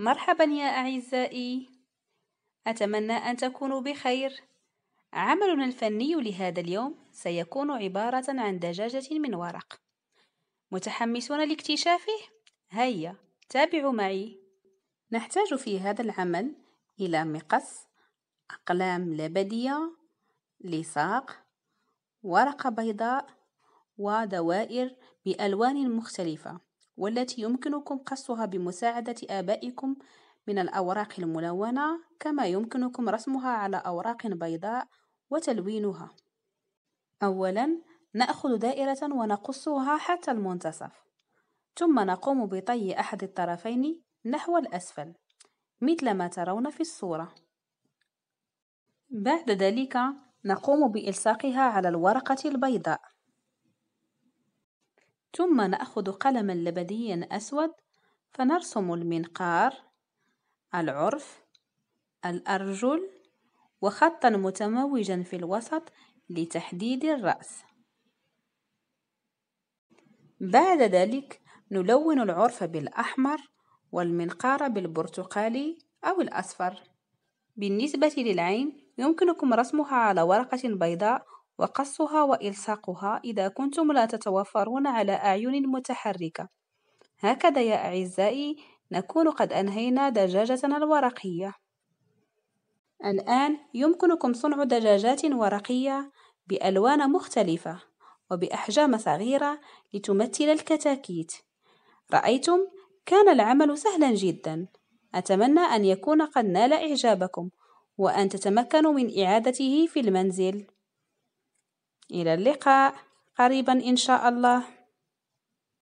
مرحبا يا أعزائي أتمنى أن تكونوا بخير عملنا الفني لهذا اليوم سيكون عبارة عن دجاجة من ورق متحمسون لاكتشافه؟ هيا تابعوا معي نحتاج في هذا العمل إلى مقص أقلام لبدية لصاق ورقة بيضاء ودوائر بألوان مختلفة والتي يمكنكم قصها بمساعدة آبائكم من الأوراق الملونة كما يمكنكم رسمها على أوراق بيضاء وتلوينها أولا نأخذ دائرة ونقصها حتى المنتصف ثم نقوم بطي أحد الطرفين نحو الأسفل مثل ما ترون في الصورة بعد ذلك نقوم بإلصاقها على الورقة البيضاء ثم نأخذ قلما لبديا أسود فنرسم المنقار العرف الأرجل وخطا متموجا في الوسط لتحديد الرأس بعد ذلك نلون العرف بالأحمر والمنقار بالبرتقالي أو الأصفر بالنسبة للعين يمكنكم رسمها على ورقة بيضاء وقصها وإلصاقها إذا كنتم لا تتوفرون على أعين متحركة هكذا يا أعزائي نكون قد أنهينا دجاجتنا الورقية الآن يمكنكم صنع دجاجات ورقية بألوان مختلفة وبأحجام صغيرة لتمثل الكتاكيت رأيتم كان العمل سهلا جدا أتمنى أن يكون قد نال إعجابكم وأن تتمكنوا من إعادته في المنزل إلى اللقاء قريبا إن شاء الله